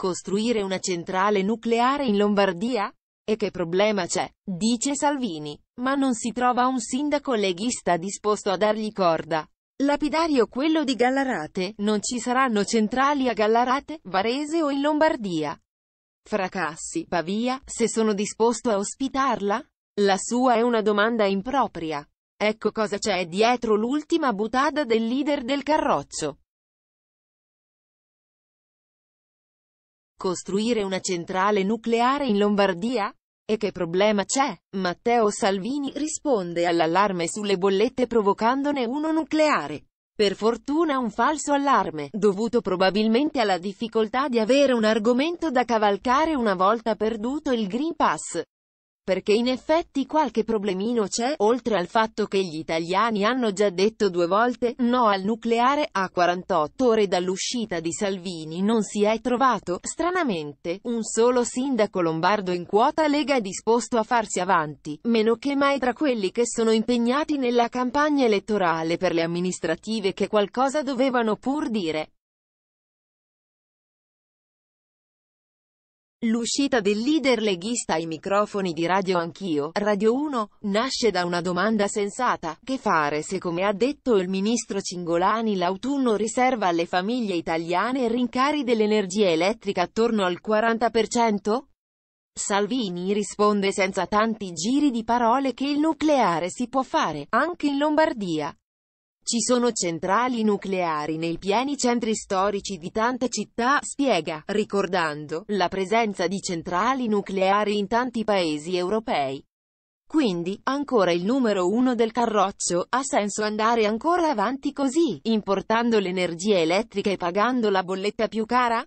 Costruire una centrale nucleare in Lombardia? E che problema c'è? Dice Salvini. Ma non si trova un sindaco leghista disposto a dargli corda. Lapidario quello di Gallarate, non ci saranno centrali a Gallarate, Varese o in Lombardia. Fracassi, Pavia, se sono disposto a ospitarla? La sua è una domanda impropria. Ecco cosa c'è dietro l'ultima butada del leader del Carroccio. Costruire una centrale nucleare in Lombardia? E che problema c'è? Matteo Salvini risponde all'allarme sulle bollette provocandone uno nucleare. Per fortuna un falso allarme, dovuto probabilmente alla difficoltà di avere un argomento da cavalcare una volta perduto il Green Pass perché in effetti qualche problemino c'è, oltre al fatto che gli italiani hanno già detto due volte no al nucleare, a 48 ore dall'uscita di Salvini non si è trovato, stranamente, un solo sindaco lombardo in quota Lega disposto a farsi avanti, meno che mai tra quelli che sono impegnati nella campagna elettorale per le amministrative che qualcosa dovevano pur dire. L'uscita del leader leghista ai microfoni di Radio Anch'io, Radio 1, nasce da una domanda sensata, che fare se come ha detto il ministro Cingolani l'autunno riserva alle famiglie italiane rincari dell'energia elettrica attorno al 40%? Salvini risponde senza tanti giri di parole che il nucleare si può fare, anche in Lombardia. Ci sono centrali nucleari nei pieni centri storici di tante città, spiega, ricordando, la presenza di centrali nucleari in tanti paesi europei. Quindi, ancora il numero uno del carroccio, ha senso andare ancora avanti così, importando l'energia elettrica e pagando la bolletta più cara?